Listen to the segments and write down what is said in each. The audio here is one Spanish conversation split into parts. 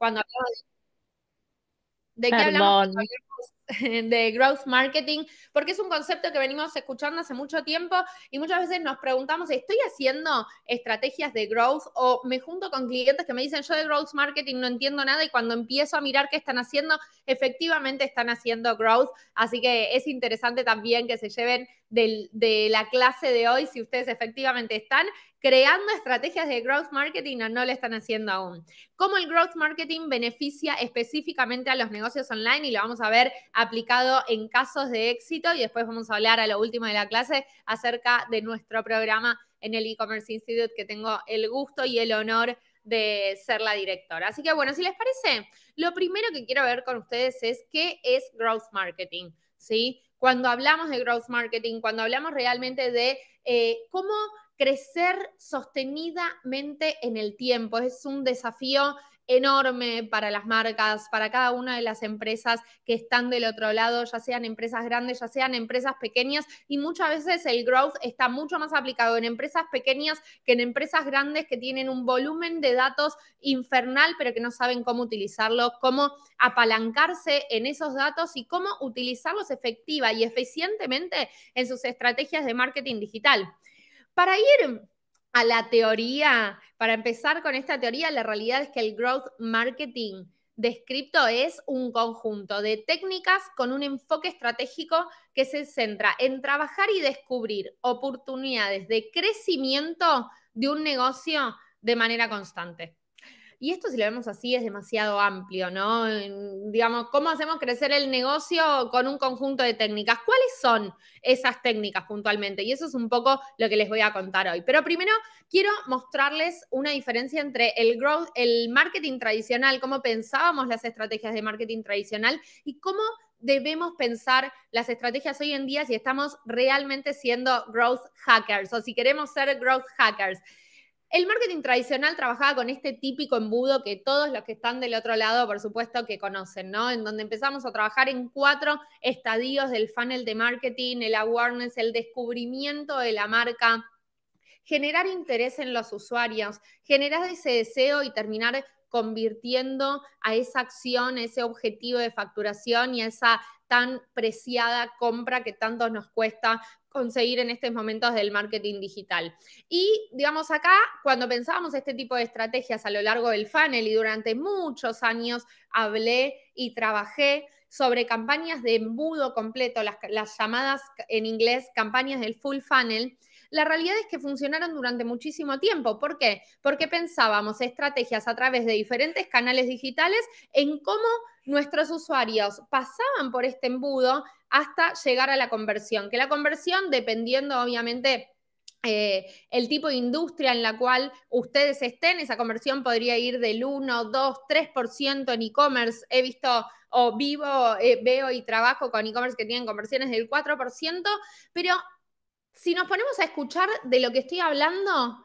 cuando hablamos de, hablamos de growth marketing, porque es un concepto que venimos escuchando hace mucho tiempo y muchas veces nos preguntamos, ¿estoy haciendo estrategias de growth o me junto con clientes que me dicen, yo de growth marketing no entiendo nada y cuando empiezo a mirar qué están haciendo, efectivamente están haciendo growth, así que es interesante también que se lleven de la clase de hoy si ustedes efectivamente están creando estrategias de growth marketing o no lo están haciendo aún. Cómo el growth marketing beneficia específicamente a los negocios online y lo vamos a ver aplicado en casos de éxito y después vamos a hablar a lo último de la clase acerca de nuestro programa en el e-commerce institute que tengo el gusto y el honor de ser la directora. Así que bueno, si les parece, lo primero que quiero ver con ustedes es qué es growth marketing, ¿sí? Cuando hablamos de growth marketing, cuando hablamos realmente de eh, cómo crecer sostenidamente en el tiempo. Es un desafío enorme para las marcas, para cada una de las empresas que están del otro lado, ya sean empresas grandes, ya sean empresas pequeñas, y muchas veces el growth está mucho más aplicado en empresas pequeñas que en empresas grandes que tienen un volumen de datos infernal, pero que no saben cómo utilizarlos, cómo apalancarse en esos datos y cómo utilizarlos efectiva y eficientemente en sus estrategias de marketing digital. Para ir a la teoría, para empezar con esta teoría, la realidad es que el growth marketing descripto es un conjunto de técnicas con un enfoque estratégico que se centra en trabajar y descubrir oportunidades de crecimiento de un negocio de manera constante. Y esto, si lo vemos así, es demasiado amplio, ¿no? Digamos, ¿cómo hacemos crecer el negocio con un conjunto de técnicas? ¿Cuáles son esas técnicas puntualmente? Y eso es un poco lo que les voy a contar hoy. Pero primero quiero mostrarles una diferencia entre el growth, el marketing tradicional, cómo pensábamos las estrategias de marketing tradicional y cómo debemos pensar las estrategias hoy en día si estamos realmente siendo growth hackers o si queremos ser growth hackers. El marketing tradicional trabajaba con este típico embudo que todos los que están del otro lado, por supuesto, que conocen, ¿no? En donde empezamos a trabajar en cuatro estadios del funnel de marketing, el awareness, el descubrimiento de la marca, generar interés en los usuarios, generar ese deseo y terminar convirtiendo a esa acción, a ese objetivo de facturación y a esa tan preciada compra que tanto nos cuesta conseguir en estos momentos del marketing digital. Y digamos acá, cuando pensábamos este tipo de estrategias a lo largo del funnel y durante muchos años hablé y trabajé sobre campañas de embudo completo, las, las llamadas en inglés campañas del full funnel, la realidad es que funcionaron durante muchísimo tiempo. ¿Por qué? Porque pensábamos estrategias a través de diferentes canales digitales en cómo nuestros usuarios pasaban por este embudo hasta llegar a la conversión. Que la conversión, dependiendo obviamente eh, el tipo de industria en la cual ustedes estén, esa conversión podría ir del 1, 2, 3% en e-commerce. He visto o vivo, eh, veo y trabajo con e-commerce que tienen conversiones del 4%, pero si nos ponemos a escuchar de lo que estoy hablando,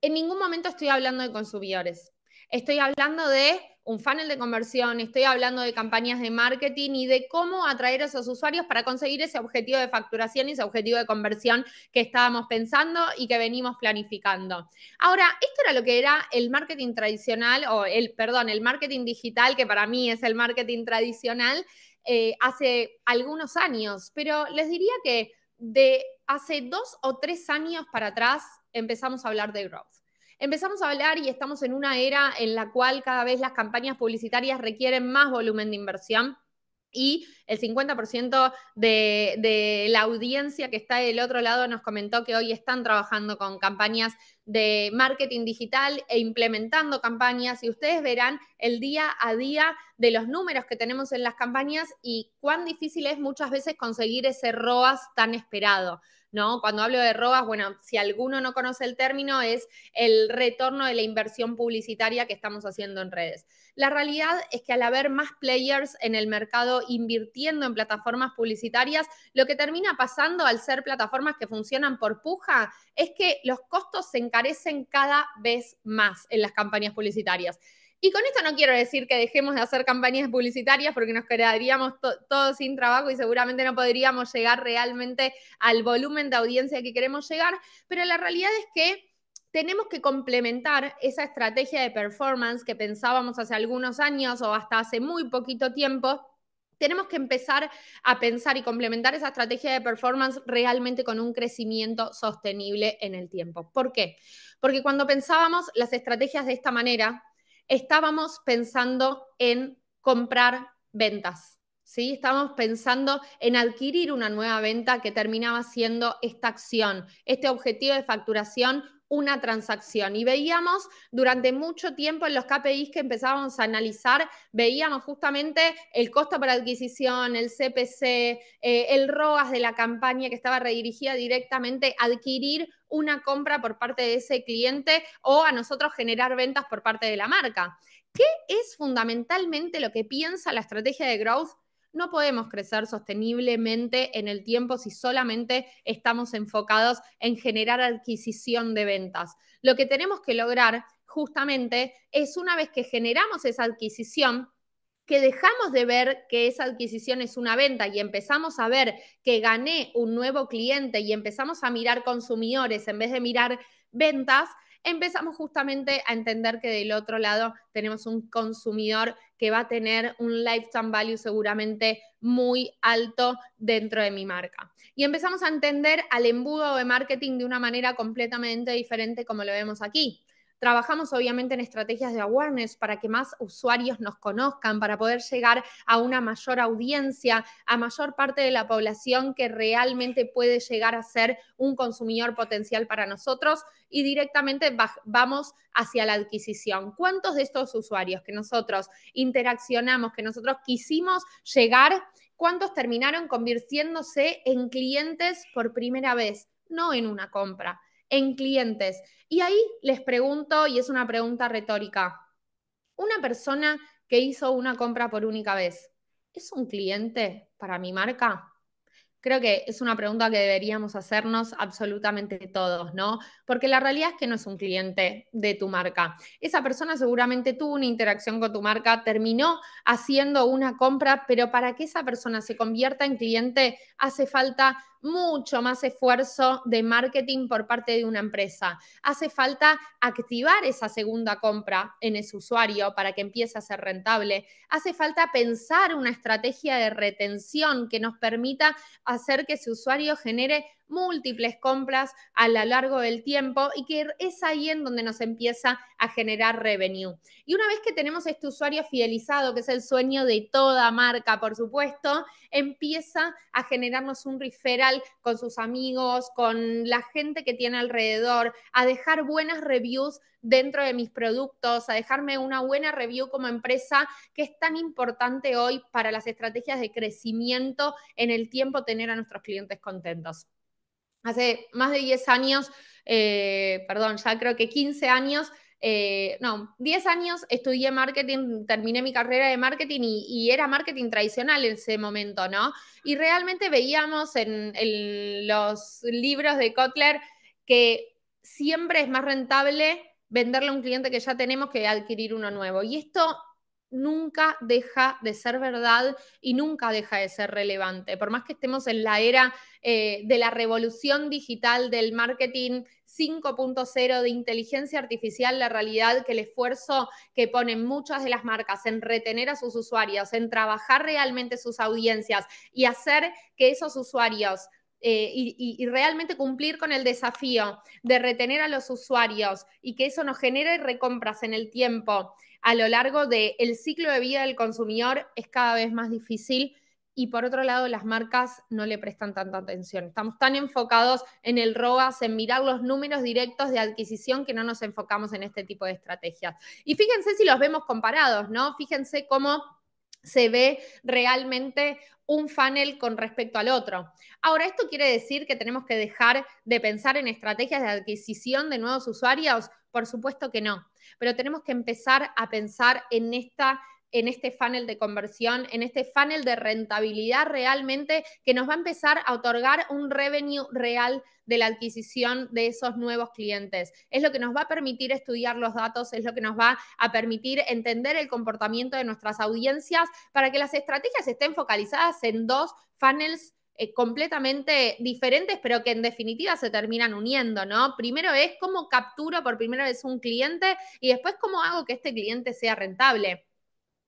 en ningún momento estoy hablando de consumidores. Estoy hablando de un funnel de conversión, estoy hablando de campañas de marketing y de cómo atraer a esos usuarios para conseguir ese objetivo de facturación y ese objetivo de conversión que estábamos pensando y que venimos planificando. Ahora, esto era lo que era el marketing tradicional o el, perdón, el marketing digital, que para mí es el marketing tradicional, eh, hace algunos años, pero les diría que de hace dos o tres años para atrás empezamos a hablar de growth. Empezamos a hablar y estamos en una era en la cual cada vez las campañas publicitarias requieren más volumen de inversión y el 50% de, la audiencia que está del otro lado nos comentó que hoy están trabajando con campañas de marketing digital e implementando campañas y ustedes verán el día a día de los números que tenemos en las campañas y cuán difícil es muchas veces conseguir ese ROAS tan esperado. ¿no? Cuando hablo de robas, bueno, si alguno no conoce el término, es el retorno de la inversión publicitaria que estamos haciendo en redes. La realidad es que al haber más players en el mercado invirtiendo en plataformas publicitarias, lo que termina pasando al ser plataformas que funcionan por puja es que los costos se encarecen cada vez más en las campañas publicitarias. Y con esto no quiero decir que dejemos de hacer campañas publicitarias porque nos quedaríamos todos sin trabajo y seguramente no podríamos llegar realmente al volumen de audiencia que queremos llegar, pero la realidad es que tenemos que complementar esa estrategia de performance que pensábamos hace algunos años o hasta hace muy poquito tiempo tenemos que empezar a pensar y complementar esa estrategia de performance realmente con un crecimiento sostenible en el tiempo. ¿Por qué? Porque cuando pensábamos las estrategias de esta manera, estábamos pensando en comprar ventas. ¿sí? Estábamos pensando en adquirir una nueva venta que terminaba siendo esta acción, este objetivo de facturación una transacción. Y veíamos durante mucho tiempo en los KPIs que empezábamos a analizar, veíamos justamente el costo para adquisición, el CPC, eh, el ROAS de la campaña que estaba redirigida directamente a adquirir una compra por parte de ese cliente o a nosotros generar ventas por parte de la marca. ¿Qué es fundamentalmente lo que piensa la estrategia de growth no podemos crecer sosteniblemente en el tiempo si solamente estamos enfocados en generar adquisición de ventas. Lo que tenemos que lograr justamente es una vez que generamos esa adquisición, que dejamos de ver que esa adquisición es una venta y empezamos a ver que gané un nuevo cliente y empezamos a mirar consumidores en vez de mirar ventas, empezamos justamente a entender que del otro lado tenemos un consumidor que va a tener un lifetime value seguramente muy alto dentro de mi marca. Y empezamos a entender al embudo de marketing de una manera completamente diferente como lo vemos aquí. Trabajamos obviamente en estrategias de awareness para que más usuarios nos conozcan, para poder llegar a una mayor audiencia, a mayor parte de la población que realmente puede llegar a ser un consumidor potencial para nosotros y directamente vamos hacia la adquisición. ¿Cuántos de estos usuarios que nosotros interaccionamos, que nosotros quisimos llegar, cuántos terminaron convirtiéndose en clientes por primera vez? no en una compra en clientes. Y ahí les pregunto, y es una pregunta retórica, una persona que hizo una compra por única vez, ¿es un cliente para mi marca? Creo que es una pregunta que deberíamos hacernos absolutamente todos, ¿no? Porque la realidad es que no es un cliente de tu marca. Esa persona seguramente tuvo una interacción con tu marca, terminó haciendo una compra, pero para que esa persona se convierta en cliente hace falta mucho más esfuerzo de marketing por parte de una empresa. Hace falta activar esa segunda compra en ese usuario para que empiece a ser rentable. Hace falta pensar una estrategia de retención que nos permita hacer que ese usuario genere múltiples compras a lo largo del tiempo y que es ahí en donde nos empieza a generar revenue. Y una vez que tenemos este usuario fidelizado, que es el sueño de toda marca, por supuesto, empieza a generarnos un referral con sus amigos, con la gente que tiene alrededor, a dejar buenas reviews dentro de mis productos, a dejarme una buena review como empresa, que es tan importante hoy para las estrategias de crecimiento en el tiempo tener a nuestros clientes contentos hace más de 10 años, eh, perdón, ya creo que 15 años, eh, no, 10 años estudié marketing, terminé mi carrera de marketing y, era marketing tradicional en ese momento, ¿no? Y realmente veíamos en, en los libros de Kotler que siempre es más rentable venderle a un cliente que ya tenemos que adquirir uno nuevo. Y esto nunca deja de ser verdad y nunca deja de ser relevante. Por más que estemos en la era eh, de la revolución digital, del marketing 5.0, de inteligencia artificial, la realidad que el esfuerzo que ponen muchas de las marcas en retener a sus usuarios, en trabajar realmente sus audiencias y hacer que esos usuarios eh, y, y, realmente cumplir con el desafío de retener a los usuarios y que eso nos genere recompras en el tiempo a lo largo del ciclo de vida del consumidor es cada vez más difícil y por otro lado las marcas no le prestan tanta atención. Estamos tan enfocados en el ROAS, en mirar los números directos de adquisición que no nos enfocamos en este tipo de estrategias. Y fíjense si los vemos comparados, ¿no? Fíjense cómo se ve realmente un funnel con respecto al otro. Ahora, esto quiere decir que tenemos que dejar de pensar en estrategias de adquisición de nuevos usuarios, por supuesto que no pero tenemos que empezar a pensar en esta en este funnel de conversión, en este funnel de rentabilidad realmente que nos va a empezar a otorgar un revenue real de la adquisición de esos nuevos clientes. Es lo que nos va a permitir estudiar los datos, es lo que nos va a permitir entender el comportamiento de nuestras audiencias para que las estrategias estén focalizadas en dos funnels eh, completamente diferentes, pero que en definitiva se terminan uniendo, ¿no? Primero es cómo capturo por primera vez un cliente y después cómo hago que este cliente sea rentable.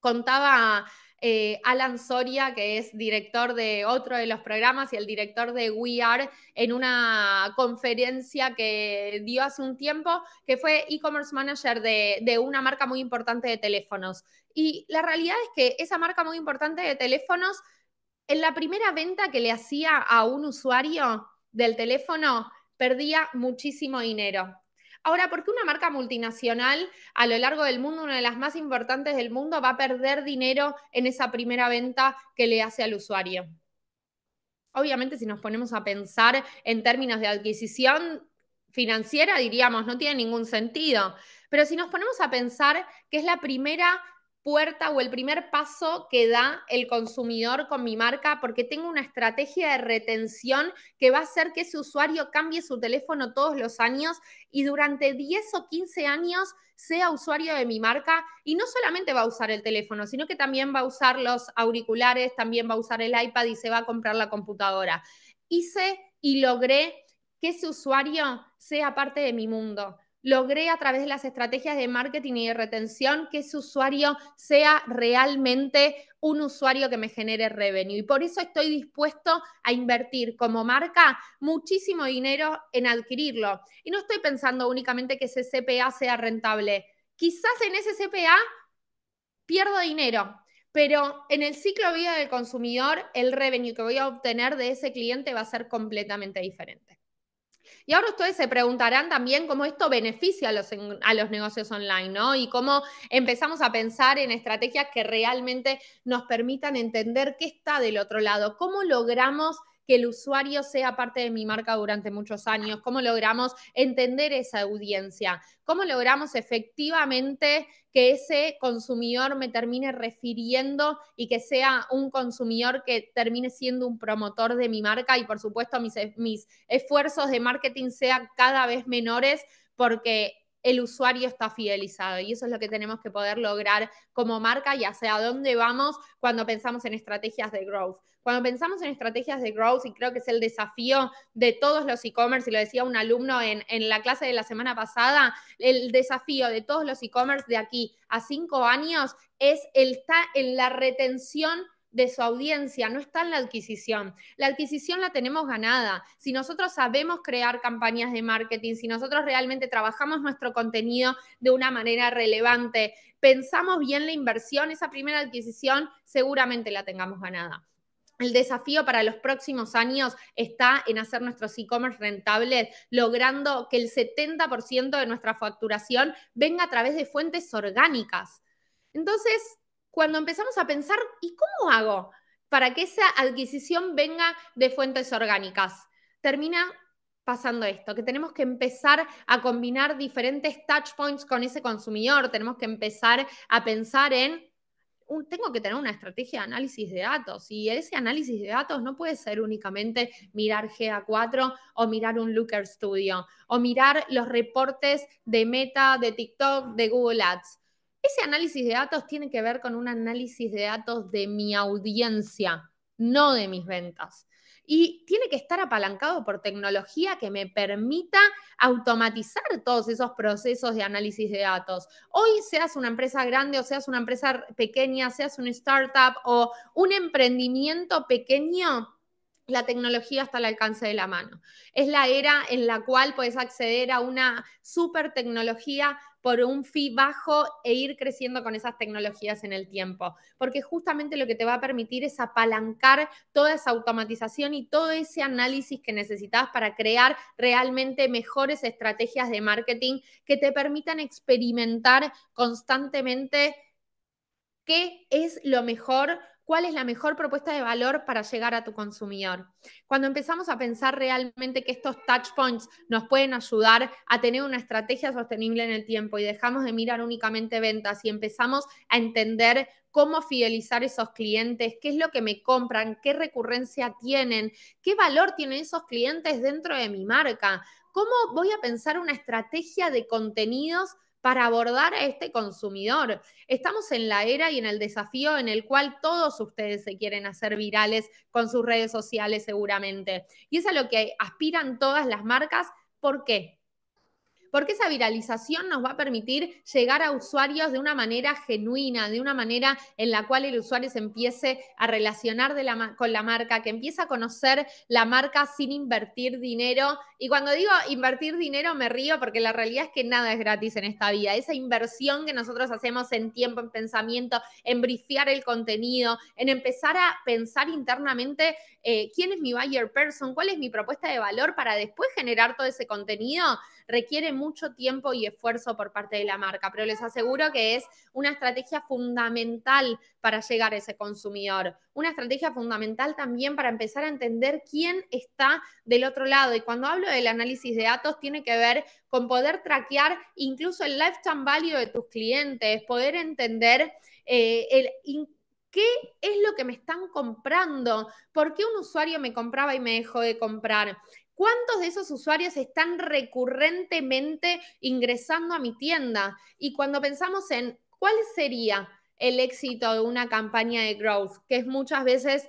Contaba eh, Alan Soria, que es director de otro de los programas y el director de We Are, en una conferencia que dio hace un tiempo, que fue e-commerce manager de una marca muy importante de teléfonos. Y la realidad es que esa marca muy importante de teléfonos en la primera venta que le hacía a un usuario del teléfono, perdía muchísimo dinero. Ahora, ¿por qué una marca multinacional a lo largo del mundo, una de las más importantes del mundo, va a perder dinero en esa primera venta que le hace al usuario? Obviamente, si nos ponemos a pensar en términos de adquisición financiera, diríamos, no tiene ningún sentido. Pero si nos ponemos a pensar que es la primera puerta o el primer paso que da el consumidor con mi marca porque tengo una estrategia de retención que va a hacer que ese usuario cambie su teléfono todos los años y durante 10 o 15 años sea usuario de mi marca y no solamente va a usar el teléfono, sino que también va a usar los auriculares, también va a usar el iPad y se va a comprar la computadora. Hice y logré que ese usuario sea parte de mi mundo logré a través de las estrategias de marketing y de retención que ese usuario sea realmente un usuario que me genere revenue. Y por eso estoy dispuesto a invertir como marca muchísimo dinero en adquirirlo. Y no estoy pensando únicamente que ese CPA sea rentable. Quizás en ese CPA pierdo dinero, pero en el ciclo de vida del consumidor, el revenue que voy a obtener de ese cliente va a ser completamente diferente. Y ahora ustedes se preguntarán también cómo esto beneficia a los, negocios online, ¿no? Y cómo empezamos a pensar en estrategias que realmente nos permitan entender qué está del otro lado, cómo logramos que el usuario sea parte de mi marca durante muchos años, cómo logramos entender esa audiencia, cómo logramos efectivamente que ese consumidor me termine refiriendo y que sea un consumidor que termine siendo un promotor de mi marca y por supuesto mis, mis esfuerzos de marketing sean cada vez menores porque el usuario está fidelizado y eso es lo que tenemos que poder lograr como marca y hacia dónde vamos cuando pensamos en estrategias de growth. Cuando pensamos en estrategias de growth, y creo que es el desafío de todos los e-commerce, y lo decía un alumno en, la clase de la semana pasada, el desafío de todos los e-commerce de aquí a cinco años es el, en la retención de su audiencia no está en la adquisición. La adquisición la tenemos ganada. Si nosotros sabemos crear campañas de marketing, si nosotros realmente trabajamos nuestro contenido de una manera relevante, pensamos bien la inversión, esa primera adquisición seguramente la tengamos ganada. El desafío para los próximos años está en hacer nuestros e-commerce rentables, logrando que el 70% de nuestra facturación venga a través de fuentes orgánicas. Entonces, cuando empezamos a pensar, ¿y cómo hago para que esa adquisición venga de fuentes orgánicas? Termina pasando esto, que tenemos que empezar a combinar diferentes touch points con ese consumidor, tenemos que empezar a pensar en tengo que tener una estrategia de análisis de datos y ese análisis de datos no puede ser únicamente mirar GA4 o mirar un Looker Studio o mirar los reportes de Meta, de TikTok, de Google Ads. Ese análisis de datos tiene que ver con un análisis de datos de mi audiencia, no de mis ventas. Y tiene que estar apalancado por tecnología que me permita automatizar todos esos procesos de análisis de datos. Hoy seas una empresa grande o seas una empresa pequeña, seas una startup o un emprendimiento pequeño, la tecnología está al alcance de la mano. Es la era en la cual puedes acceder a una super tecnología por un fee bajo e ir creciendo con esas tecnologías en el tiempo, porque justamente lo que te va a permitir es apalancar toda esa automatización y todo ese análisis que necesitas para crear realmente mejores estrategias de marketing que te permitan experimentar constantemente qué es lo mejor cuál es la mejor propuesta de valor para llegar a tu consumidor. Cuando empezamos a pensar realmente que estos touch points nos pueden ayudar a tener una estrategia sostenible en el tiempo y dejamos de mirar únicamente ventas y empezamos a entender cómo fidelizar esos clientes, qué es lo que me compran, qué recurrencia tienen, qué valor tienen esos clientes dentro de mi marca, cómo voy a pensar una estrategia de contenidos para abordar a este consumidor. Estamos en la era y en el desafío en el cual todos ustedes se quieren hacer virales con sus redes sociales seguramente. Y es a lo que aspiran todas las marcas. ¿Por qué? porque esa viralización nos va a permitir llegar a usuarios de una manera genuina, de una manera en la cual el usuario se empiece a relacionar con la marca, que empiece a conocer la marca sin invertir dinero. Y cuando digo invertir dinero me río porque la realidad es que nada es gratis en esta vida. Esa inversión que nosotros hacemos en tiempo, en pensamiento, en brifear el contenido, en empezar a pensar internamente eh, quién es mi buyer person, cuál es mi propuesta de valor para después generar todo ese contenido requiere mucho tiempo y esfuerzo por parte de la marca, pero les aseguro que es una estrategia fundamental para llegar a ese consumidor, una estrategia fundamental también para empezar a entender quién está del otro lado. Y cuando hablo del análisis de datos, tiene que ver con poder traquear incluso el lifetime value de tus clientes, poder entender eh, ¿Qué es lo que me están comprando? ¿Por qué un usuario me compraba y me dejó de comprar? ¿Cuántos de esos usuarios están recurrentemente ingresando a mi tienda? Y cuando pensamos en cuál sería el éxito de una campaña de growth, que es muchas veces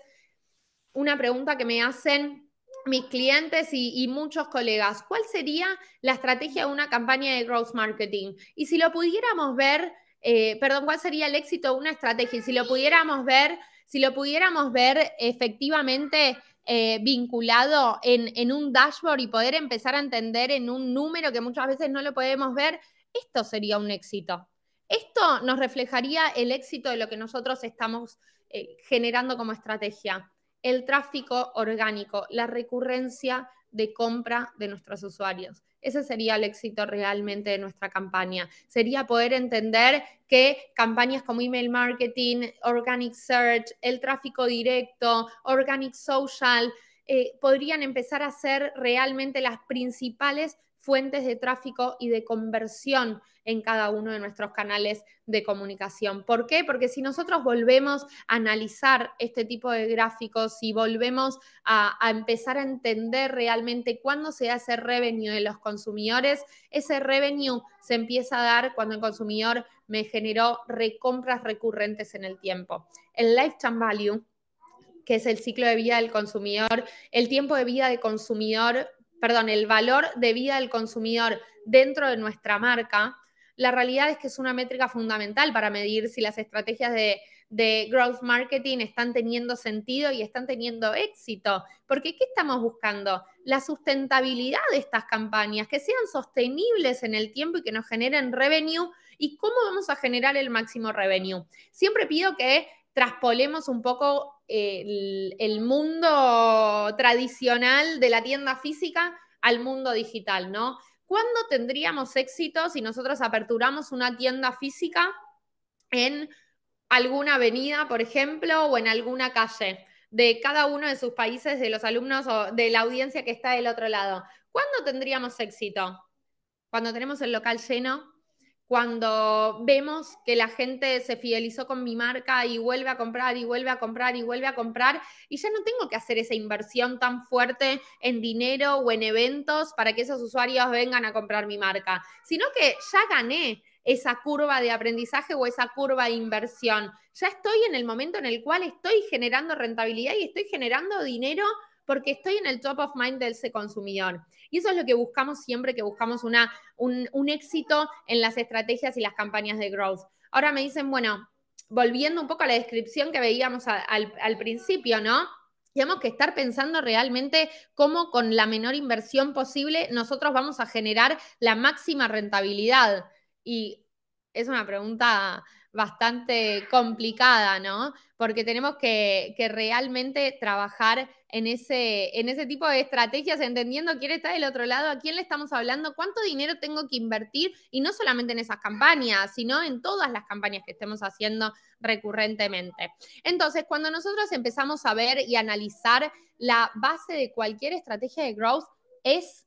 una pregunta que me hacen mis clientes y, muchos colegas, ¿cuál sería la estrategia de una campaña de growth marketing? Y si lo pudiéramos ver, eh, perdón, ¿cuál sería el éxito de una estrategia? Y si lo pudiéramos ver, si lo pudiéramos ver efectivamente eh, vinculado en, un dashboard y poder empezar a entender en un número que muchas veces no lo podemos ver, esto sería un éxito. Esto nos reflejaría el éxito de lo que nosotros estamos eh, generando como estrategia. El tráfico orgánico, la recurrencia de compra de nuestros usuarios. Ese sería el éxito realmente de nuestra campaña. Sería poder entender que campañas como email marketing, organic search, el tráfico directo, organic social, eh, podrían empezar a ser realmente las principales fuentes de tráfico y de conversión en cada uno de nuestros canales de comunicación. ¿Por qué? Porque si nosotros volvemos a analizar este tipo de gráficos y volvemos a, empezar a entender realmente cuándo se hace revenue de los consumidores, ese revenue se empieza a dar cuando el consumidor me generó recompras recurrentes en el tiempo. El lifetime value que es el ciclo de vida del consumidor, el tiempo de vida del consumidor perdón, el valor de vida del consumidor dentro de nuestra marca, la realidad es que es una métrica fundamental para medir si las estrategias de, de, growth marketing están teniendo sentido y están teniendo éxito. Porque ¿qué estamos buscando? La sustentabilidad de estas campañas, que sean sostenibles en el tiempo y que nos generen revenue. ¿Y cómo vamos a generar el máximo revenue? Siempre pido que traspolemos un poco eh, el, mundo tradicional de la tienda física al mundo digital, ¿no? ¿Cuándo tendríamos éxito si nosotros aperturamos una tienda física en alguna avenida, por ejemplo, o en alguna calle de cada uno de sus países, de los alumnos o de la audiencia que está del otro lado? ¿Cuándo tendríamos éxito? Cuando tenemos el local lleno, cuando vemos que la gente se fidelizó con mi marca y vuelve a comprar y vuelve a comprar y vuelve a comprar, y ya no tengo que hacer esa inversión tan fuerte en dinero o en eventos para que esos usuarios vengan a comprar mi marca, sino que ya gané esa curva de aprendizaje o esa curva de inversión. Ya estoy en el momento en el cual estoy generando rentabilidad y estoy generando dinero porque estoy en el top of mind del ese consumidor. Y eso es lo que buscamos siempre que buscamos una, un, éxito en las estrategias y las campañas de growth. Ahora me dicen, bueno, volviendo un poco a la descripción que veíamos al, al principio, ¿no? Tenemos que estar pensando realmente cómo con la menor inversión posible nosotros vamos a generar la máxima rentabilidad. Y es una pregunta bastante complicada, ¿no? Porque tenemos que, realmente trabajar en ese, en ese tipo de estrategias, entendiendo quién está del otro lado, a quién le estamos hablando, cuánto dinero tengo que invertir, y no solamente en esas campañas, sino en todas las campañas que estemos haciendo recurrentemente. Entonces, cuando nosotros empezamos a ver y analizar la base de cualquier estrategia de growth, es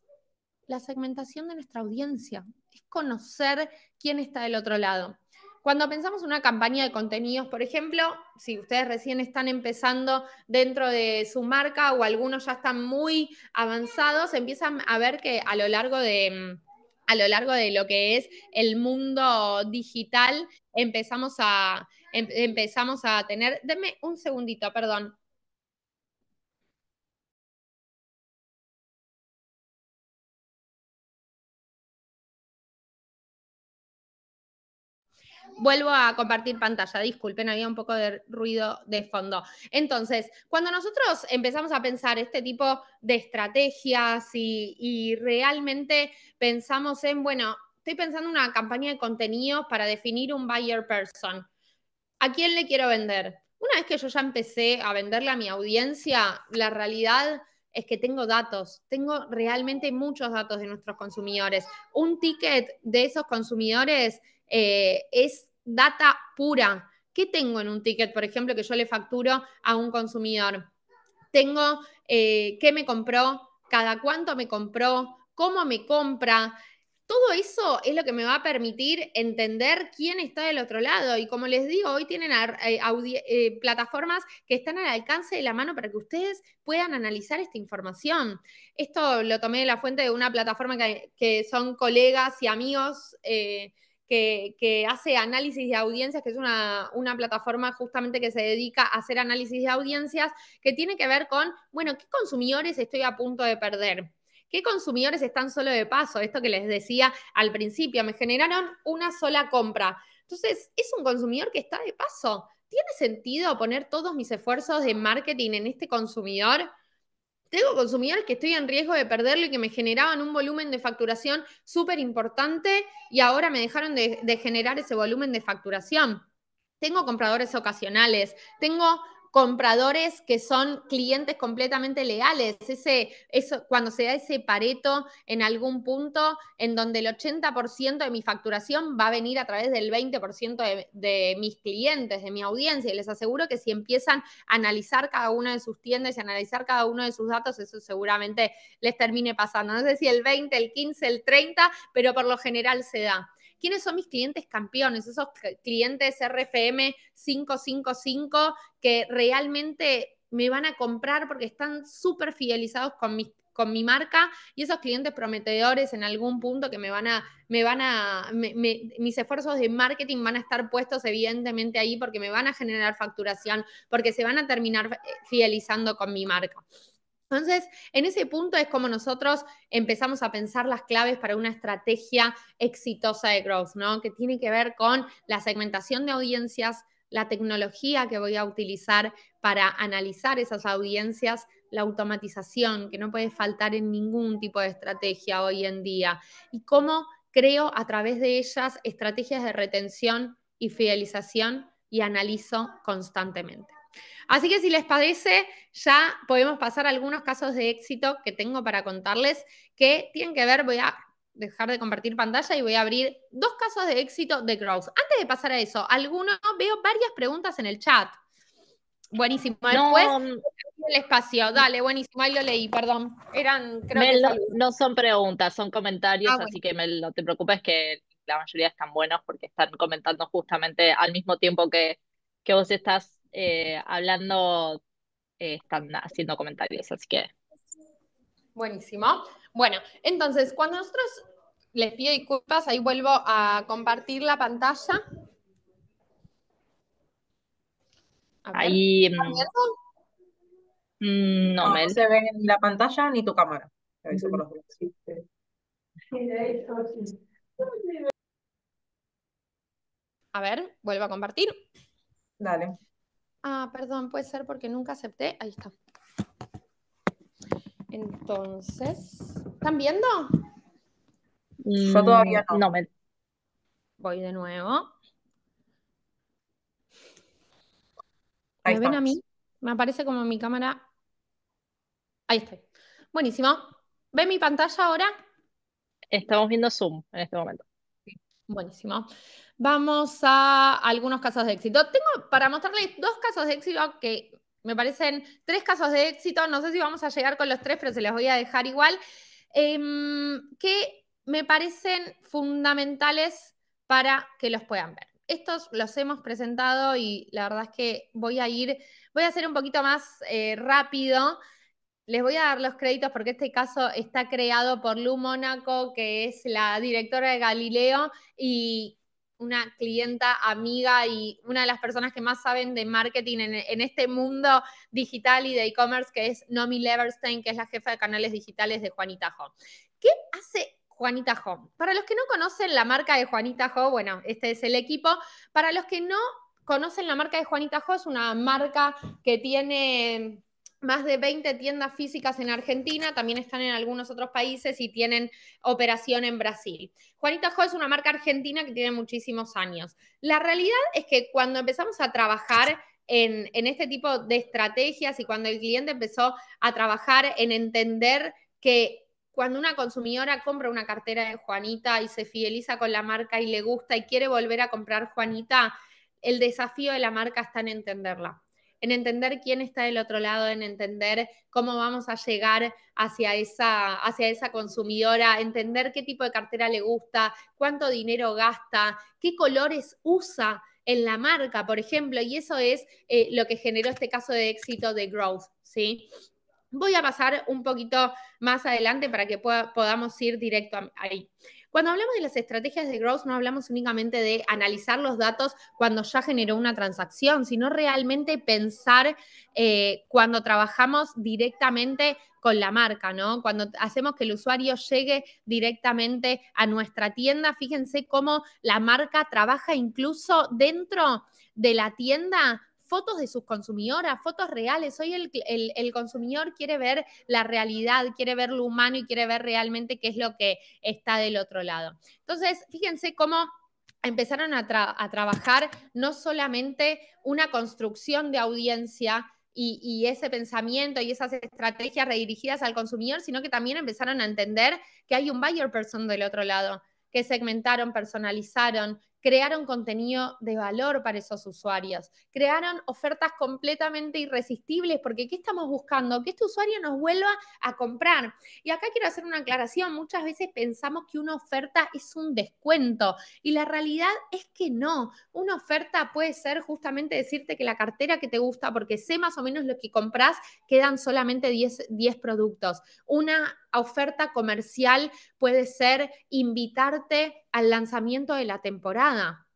la segmentación de nuestra audiencia, es conocer quién está del otro lado. Cuando pensamos en una campaña de contenidos, por ejemplo, si ustedes recién están empezando dentro de su marca o algunos ya están muy avanzados, empiezan a ver que a lo largo de mm, a lo largo de lo que es el mundo digital empezamos a em, empezamos a tener denme un segundito, perdón. Vuelvo a compartir pantalla, disculpen, había un poco de ruido de fondo. Entonces, cuando nosotros empezamos a pensar este tipo de estrategias y, realmente pensamos en, bueno, estoy pensando en una campaña de contenidos para definir un buyer person. ¿A quién le quiero vender? Una vez que yo ya empecé a venderle a mi audiencia, la realidad es que tengo datos, tengo realmente muchos datos de nuestros consumidores. Un ticket de esos consumidores eh, es data pura. ¿Qué tengo en un ticket, por ejemplo, que yo le facturo a un consumidor? Tengo eh, qué me compró, cada cuánto me compró, cómo me compra. Todo eso es lo que me va a permitir entender quién está del otro lado. Y como les digo, hoy tienen eh, eh, plataformas que están al alcance de la mano para que ustedes puedan analizar esta información. Esto lo tomé de la fuente de una plataforma que, son colegas y amigos que, hace análisis de audiencias, que es una, una, plataforma justamente que se dedica a hacer análisis de audiencias, que tiene que ver con, bueno, ¿qué consumidores estoy a punto de perder? ¿Qué consumidores están solo de paso? Esto que les decía al principio, me generaron una sola compra. Entonces, es un consumidor que está de paso. ¿Tiene sentido poner todos mis esfuerzos de marketing en este consumidor? tengo consumidores que estoy en riesgo de perderlo y que me generaban un volumen de facturación súper importante y ahora me dejaron de, de generar ese volumen de facturación tengo compradores ocasionales, tengo compradores que son clientes completamente leales. Ese, eso, cuando se da ese pareto en algún punto en donde el 80% de mi facturación va a venir a través del 20% de, mis clientes, de mi audiencia. Y les aseguro que si empiezan a analizar cada una de sus tiendas y analizar cada uno de sus datos, eso seguramente les termine pasando. No sé si el 20, el 15, el 30, pero por lo general se da. ¿Quiénes son mis clientes campeones? Esos clientes RFM 555 que realmente me van a comprar porque están súper fidelizados con mi marca y esos clientes prometedores en algún punto que me van a, van mis esfuerzos de marketing van a estar puestos evidentemente ahí porque me van a generar facturación, porque se van a terminar eh, fidelizando con mi marca. Entonces, en ese punto es como nosotros empezamos a pensar las claves para una estrategia exitosa de growth, ¿no? Que tiene que ver con la segmentación de audiencias, la tecnología que voy a utilizar para analizar esas audiencias, la automatización, que no puede faltar en ningún tipo de estrategia hoy en día, y cómo creo a través de ellas estrategias de retención y fidelización y analizo constantemente. Así que si les parece, ya podemos pasar a algunos casos de éxito que tengo para contarles que tienen que ver, voy a dejar de compartir pantalla y voy a abrir dos casos de éxito de growth. Antes de pasar a eso, alguno, veo varias preguntas en el chat. Buenísimo. Después mm. el espacio. Dale, buenísimo. Ahí lo leí, perdón. Eran, no son preguntas, son comentarios, ah, así que no te preocupes que la mayoría están buenos porque están comentando justamente al mismo tiempo que, que vos estás eh, hablando, eh, están haciendo comentarios, así que. Buenísimo. Bueno, entonces, cuando nosotros les pido disculpas, ahí vuelvo a compartir la pantalla. ahí. Mm, mm, no, me se ve ni la pantalla ni tu cámara. A ver, vuelvo a compartir. Dale. Ah, perdón, puede ser porque nunca acepté. Ahí está. Entonces, ¿están viendo? Yo todavía mm, no. me... Voy de nuevo. ¿Me ven a mí? Me aparece como mi cámara. Ahí estoy. Buenísimo. ¿Ven mi pantalla ahora? Estamos viendo Zoom en este momento. Buenísimo. Vamos a algunos casos de éxito. Tengo para mostrarles dos casos de éxito que me parecen tres casos de éxito. No sé si vamos a llegar con los tres, pero se los voy a dejar igual. Em, que me parecen fundamentales para que los puedan ver. Estos los hemos presentado y la verdad es que voy a ir, voy a hacer un poquito más eh, rápido les voy a dar los créditos porque este caso está creado por Lu Monaco, que es la directora de Galileo y una clienta amiga y una de las personas que más saben de marketing en, en este mundo digital y de e-commerce, que es Nomi Leverstein, que es la jefa de canales digitales de Juanita Home. ¿Qué hace Juanita Home? Para los que no conocen la marca de Juanita Home, bueno, este es el equipo. Para los que no conocen la marca de Juanita Home, es una marca que tiene más de 20 tiendas físicas en Argentina, también están en algunos otros países y tienen operación en Brasil. Juanita Jo es una marca argentina que tiene muchísimos años. La realidad es que cuando empezamos a trabajar en, en este tipo de estrategias y cuando el cliente empezó a trabajar en entender que cuando una consumidora compra una cartera de Juanita y se fideliza con la marca y le gusta y quiere volver a comprar Juanita, el desafío de la marca está en entenderla en entender quién está del otro lado, en entender cómo vamos a llegar hacia esa, hacia esa consumidora, entender qué tipo de cartera le gusta, cuánto dinero gasta, qué colores usa en la marca, por ejemplo, y eso es eh, lo que generó este caso de éxito de Growth, ¿sí? Voy a pasar un poquito más adelante para que podamos ir directo ahí. Cuando hablamos de las estrategias de growth, no hablamos únicamente de analizar los datos cuando ya generó una transacción, sino realmente pensar eh, cuando trabajamos directamente con la marca, ¿no? Cuando hacemos que el usuario llegue directamente a nuestra tienda, fíjense cómo la marca trabaja incluso dentro de la tienda fotos de sus consumidoras, fotos reales. Hoy el, consumidor quiere ver la realidad, quiere ver lo humano y quiere ver realmente qué es lo que está del otro lado. Entonces, fíjense cómo empezaron a, trabajar no solamente una construcción de audiencia, y, y, ese pensamiento y esas estrategias redirigidas al consumidor, sino que también empezaron a entender que hay un buyer person del otro lado, que segmentaron, personalizaron, crearon contenido de valor para esos usuarios, crearon ofertas completamente irresistibles, porque ¿qué estamos buscando? Que este usuario nos vuelva a comprar. Y acá quiero hacer una aclaración, muchas veces pensamos que una oferta es un descuento y la realidad es que no. Una oferta puede ser justamente decirte que la cartera que te gusta, porque sé más o menos lo que compras, quedan solamente 10, 10 productos. Una oferta comercial puede ser invitarte al lanzamiento de la temporada.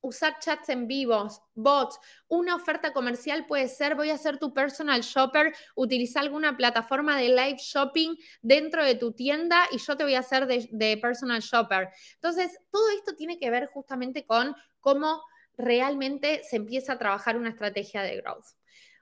Usar chats en vivos, bots, una oferta comercial puede ser, voy a ser tu personal shopper, utiliza alguna plataforma de live shopping dentro de tu tienda y yo te voy a hacer de personal shopper. Entonces, todo esto tiene que ver justamente con cómo realmente se empieza a trabajar una estrategia de growth.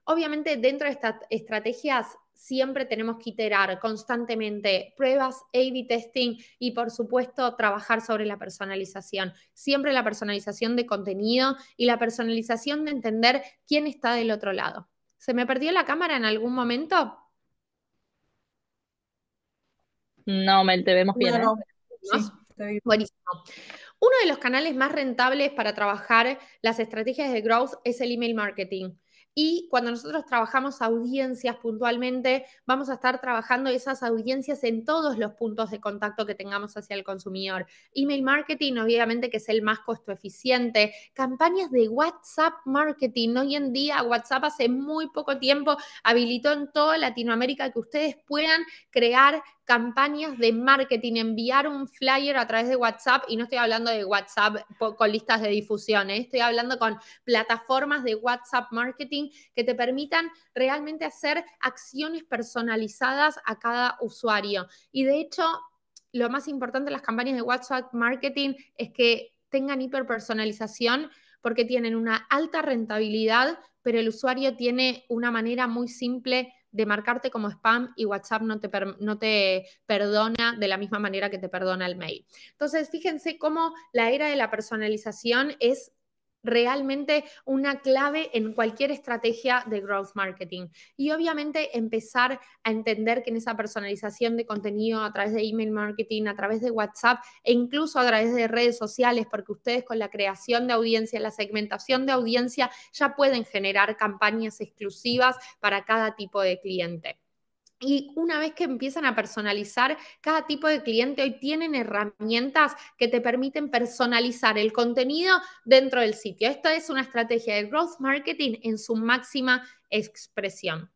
Obviamente, dentro de estas estrategias siempre tenemos que iterar constantemente pruebas, A-B testing y por supuesto trabajar sobre la personalización. Siempre la personalización de contenido y la personalización de entender quién está del otro lado. ¿Se me perdió la cámara en algún momento? No, Mel, te vemos bien. bien. ¿eh? Buenísimo. Uno de los canales más rentables para trabajar las estrategias de growth es el email marketing. Y cuando nosotros trabajamos audiencias puntualmente, vamos a estar trabajando esas audiencias en todos los puntos de contacto que tengamos hacia el consumidor. Email marketing, obviamente, que es el más costo eficiente. Campañas de WhatsApp marketing. Hoy en día, WhatsApp hace muy poco tiempo habilitó en toda Latinoamérica que ustedes puedan crear campañas de marketing, enviar un flyer a través de WhatsApp, y no estoy hablando de WhatsApp con listas de difusión, ¿eh? estoy hablando con plataformas de WhatsApp marketing que te permitan realmente hacer acciones personalizadas a cada usuario. Y de hecho, lo más importante de las campañas de WhatsApp marketing es que tengan hiperpersonalización porque tienen una alta rentabilidad, pero el usuario tiene una manera muy simple de marcarte como spam y WhatsApp no te, no te perdona de la misma manera que te perdona el mail. Entonces, fíjense cómo la era de la personalización es realmente una clave en cualquier estrategia de growth marketing. Y obviamente empezar a entender que en esa personalización de contenido a través de email marketing, a través de WhatsApp e incluso a través de redes sociales, porque ustedes con la creación de audiencia, la segmentación de audiencia, ya pueden generar campañas exclusivas para cada tipo de cliente. Y una vez que empiezan a personalizar, cada tipo de cliente hoy tienen herramientas que te permiten personalizar el contenido dentro del sitio. Esta es una estrategia de growth marketing en su máxima expresión.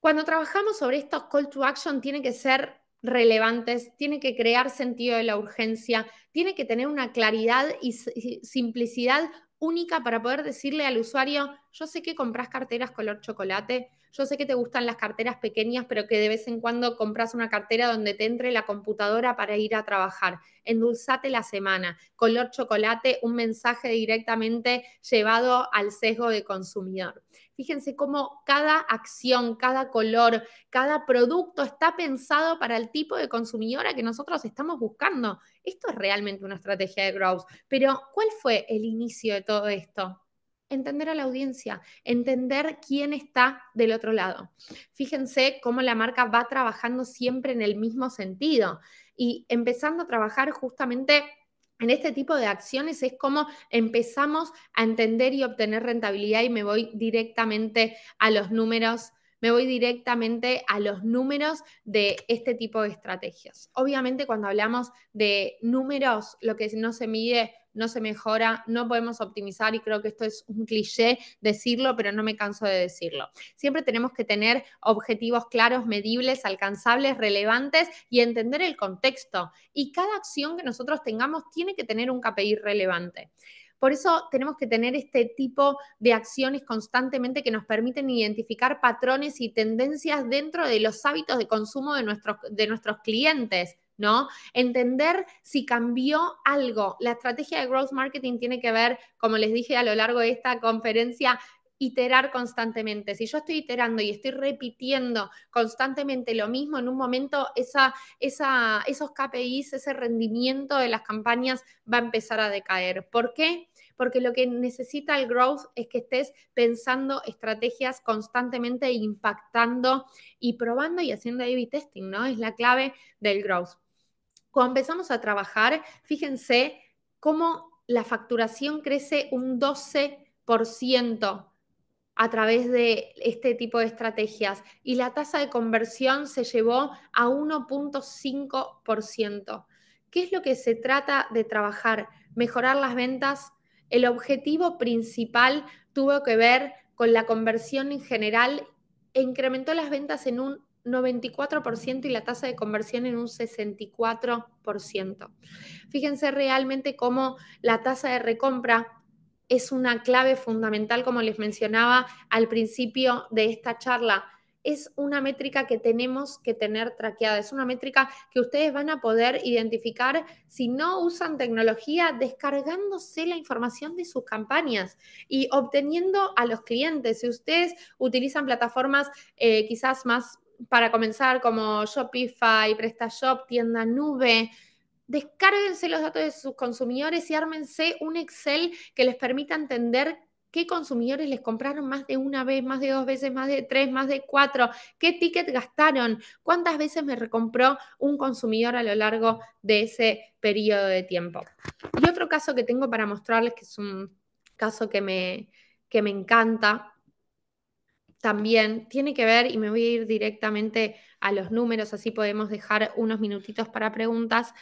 Cuando trabajamos sobre estos call to action, tienen que ser relevantes, tiene que crear sentido de la urgencia, tiene que tener una claridad y simplicidad única para poder decirle al usuario, yo sé que compras carteras color chocolate, yo sé que te gustan las carteras pequeñas, pero que de vez en cuando compras una cartera donde te entre la computadora para ir a trabajar. Endulzate la semana. Color chocolate, un mensaje directamente llevado al sesgo de consumidor. Fíjense cómo cada acción, cada color, cada producto está pensado para el tipo de consumidora que nosotros estamos buscando. Esto es realmente una estrategia de growth. Pero, ¿cuál fue el inicio de todo esto? entender a la audiencia, entender quién está del otro lado. Fíjense cómo la marca va trabajando siempre en el mismo sentido y empezando a trabajar justamente en este tipo de acciones es como empezamos a entender y obtener rentabilidad y me voy directamente a los números me voy directamente a los números de este tipo de estrategias. Obviamente cuando hablamos de números, lo que no se mide no se mejora, no podemos optimizar y creo que esto es un cliché decirlo, pero no me canso de decirlo. Siempre tenemos que tener objetivos claros, medibles, alcanzables, relevantes y entender el contexto. Y cada acción que nosotros tengamos tiene que tener un KPI relevante. Por eso tenemos que tener este tipo de acciones constantemente que nos permiten identificar patrones y tendencias dentro de los hábitos de consumo de nuestros, de nuestros clientes. ¿no? Entender si cambió algo. La estrategia de growth marketing tiene que ver, como les dije a lo largo de esta conferencia, iterar constantemente. Si yo estoy iterando y estoy repitiendo constantemente lo mismo, en un momento esos KPIs, ese rendimiento de las campañas va a empezar a decaer. ¿Por qué? Porque lo que necesita el growth es que estés pensando estrategias constantemente, impactando y probando y haciendo A-B testing, ¿no? Es la clave del growth. Cuando empezamos a trabajar, fíjense cómo la facturación crece un 12% a través de este tipo de estrategias y la tasa de conversión se llevó a 1.5%. ¿Qué es lo que se trata de trabajar? Mejorar las ventas. El objetivo principal tuvo que ver con la conversión en general e incrementó las ventas en un 94% y la tasa de conversión en un 64%. Fíjense realmente cómo la tasa de recompra es una clave fundamental, como les mencionaba al principio de esta charla. Es una métrica que tenemos que tener traqueada, es una métrica que ustedes van a poder identificar si no usan tecnología descargándose la información de sus campañas y obteniendo a los clientes. Si ustedes utilizan plataformas eh, quizás más para comenzar como Shopify, PrestaShop, tienda nube. Descárguense los datos de sus consumidores y ármense un Excel que les permita entender qué consumidores les compraron más de una vez, más de dos veces, más de tres, más de cuatro, qué ticket gastaron, cuántas veces me recompró un consumidor a lo largo de ese periodo de tiempo. Y otro caso que tengo para mostrarles, que es un caso que que me encanta, también tiene que ver, y me voy a ir directamente a los números, así podemos dejar unos minutitos para preguntas,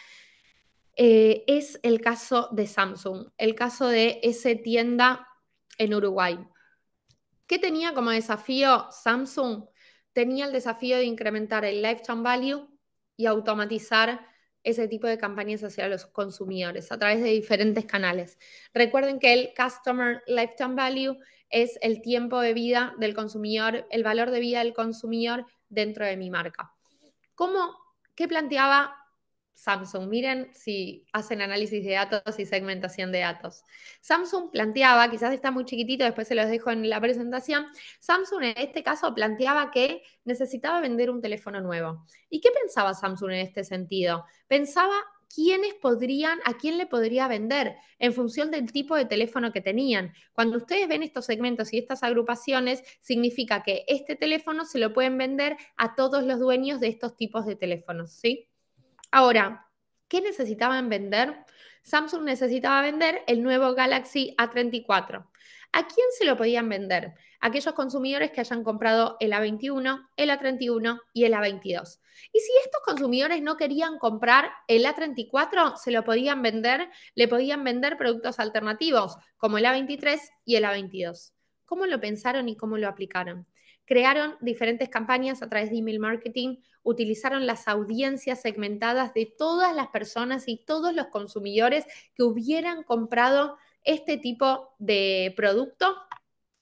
eh, es el caso de Samsung, el caso de esa tienda en Uruguay. ¿Qué tenía como desafío Samsung? Tenía el desafío de incrementar el lifetime value y automatizar ese tipo de campañas hacia los consumidores a través de diferentes canales. Recuerden que el Customer Lifetime Value es el tiempo de vida del consumidor, el valor de vida del consumidor dentro de mi marca. ¿Cómo, ¿Qué planteaba Samsung? Miren si hacen análisis de datos y segmentación de datos. Samsung planteaba, quizás está muy chiquitito, después se los dejo en la presentación, Samsung en este caso planteaba que necesitaba vender un teléfono nuevo. ¿Y qué pensaba Samsung en este sentido? Pensaba quiénes podrían, a quién le podría vender en función del tipo de teléfono que tenían. Cuando ustedes ven estos segmentos y estas agrupaciones, significa que este teléfono se lo pueden vender a todos los dueños de estos tipos de teléfonos, ¿sí? Ahora, ¿qué necesitaban vender? Samsung necesitaba vender el nuevo Galaxy A34. ¿A quién se lo podían vender? Aquellos consumidores que hayan comprado el A21, el A31 y el A22. Y si estos consumidores no querían comprar el A34, se lo podían vender, le podían vender productos alternativos como el A23 y el A22. ¿Cómo lo pensaron y cómo lo aplicaron? Crearon diferentes campañas a través de email marketing, utilizaron las audiencias segmentadas de todas las personas y todos los consumidores que hubieran comprado este tipo de producto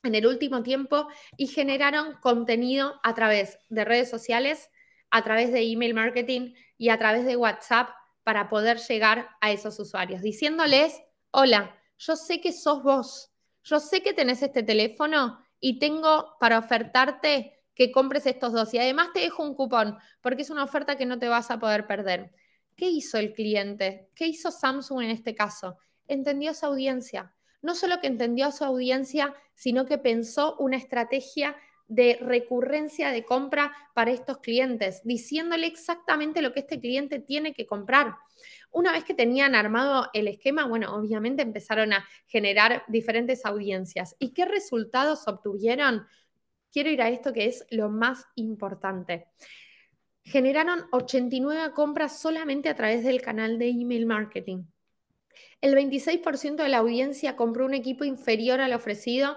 en el último tiempo y generaron contenido a través de redes sociales, a través de email marketing y a través de WhatsApp para poder llegar a esos usuarios, diciéndoles, hola, yo sé que sos vos, yo sé que tenés este teléfono y tengo para ofertarte que compres estos dos y además te dejo un cupón porque es una oferta que no te vas a poder perder. ¿Qué hizo el cliente? ¿Qué hizo Samsung en este caso? Entendió su audiencia. No solo que entendió a su audiencia, sino que pensó una estrategia de recurrencia de compra para estos clientes, diciéndole exactamente lo que este cliente tiene que comprar. Una vez que tenían armado el esquema, bueno, obviamente empezaron a generar diferentes audiencias. ¿Y qué resultados obtuvieron? quiero ir a esto que es lo más importante. Generaron 89 compras solamente a través del canal de email marketing. El 26% de la audiencia compró un equipo inferior al ofrecido.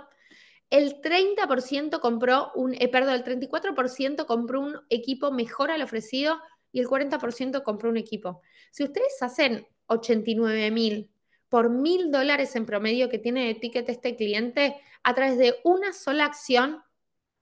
El 30% compró un, eh, perdón, el 34% compró un equipo mejor al ofrecido y el 40% compró un equipo. Si ustedes hacen 89 mil por mil dólares en promedio que tiene de ticket este cliente a través de una sola acción,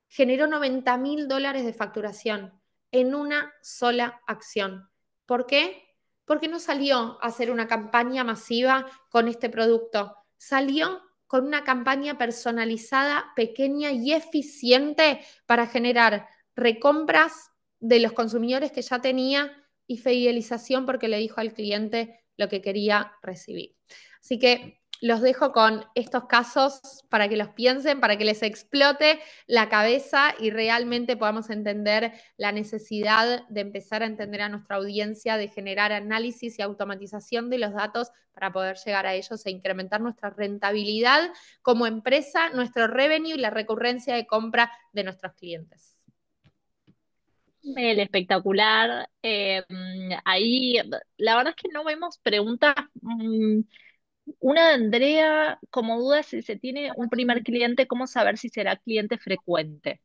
generó 90 mil dólares de facturación en una sola acción. ¿Por qué? Porque no salió a hacer una campaña masiva con este producto, salió con una campaña personalizada, pequeña y eficiente para generar recompras de los consumidores que ya tenía y fidelización porque le dijo al cliente lo que quería recibir. Así que los dejo con estos casos para que los piensen, para que les explote la cabeza y realmente podamos entender la necesidad de empezar a entender a nuestra audiencia, de generar análisis y automatización de los datos para poder llegar a ellos e incrementar nuestra rentabilidad como empresa, nuestro revenue y la recurrencia de compra de nuestros clientes. El espectacular. Eh, ahí, la verdad es que no vemos preguntas... Mm, una Andrea, como duda, si se tiene un primer cliente, ¿cómo saber si será cliente frecuente?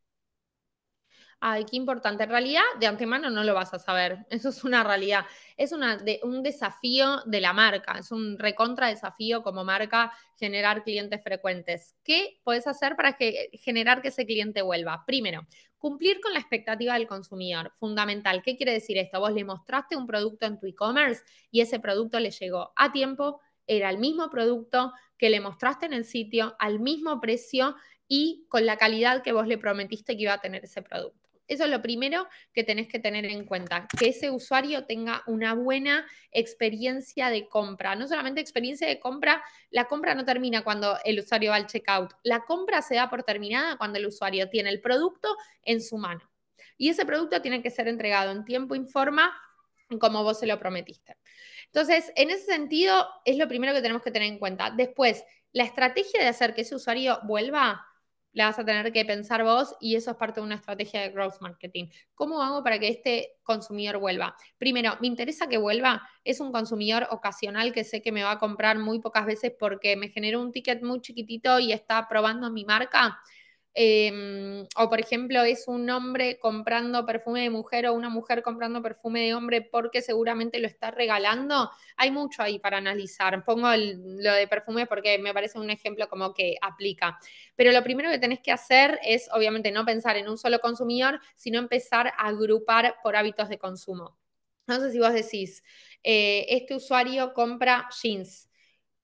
Ay, qué importante. En realidad, de antemano no lo vas a saber. Eso es una realidad. Es una, de, un desafío de la marca. Es un recontra desafío como marca generar clientes frecuentes. ¿Qué puedes hacer para que, generar que ese cliente vuelva? Primero, cumplir con la expectativa del consumidor. Fundamental. ¿Qué quiere decir esto? Vos le mostraste un producto en tu e-commerce y ese producto le llegó a tiempo era el mismo producto que le mostraste en el sitio, al mismo precio y con la calidad que vos le prometiste que iba a tener ese producto. Eso es lo primero que tenés que tener en cuenta, que ese usuario tenga una buena experiencia de compra. No solamente experiencia de compra, la compra no termina cuando el usuario va al checkout, la compra se da por terminada cuando el usuario tiene el producto en su mano. Y ese producto tiene que ser entregado en tiempo y forma como vos se lo prometiste. Entonces, en ese sentido, es lo primero que tenemos que tener en cuenta. Después, la estrategia de hacer que ese usuario vuelva, la vas a tener que pensar vos y eso es parte de una estrategia de growth marketing. ¿Cómo hago para que este consumidor vuelva? Primero, me interesa que vuelva. Es un consumidor ocasional que sé que me va a comprar muy pocas veces porque me generó un ticket muy chiquitito y está probando mi marca. Em, o por ejemplo, es un hombre comprando perfume de mujer o una mujer comprando perfume de hombre porque seguramente lo está regalando. Hay mucho ahí para analizar. Pongo lo de perfume porque me parece un ejemplo como que aplica. Pero lo primero que tenés que hacer es obviamente no pensar en un solo consumidor, sino empezar a agrupar por hábitos de consumo. No sé si vos decís, eh, este usuario compra jeans.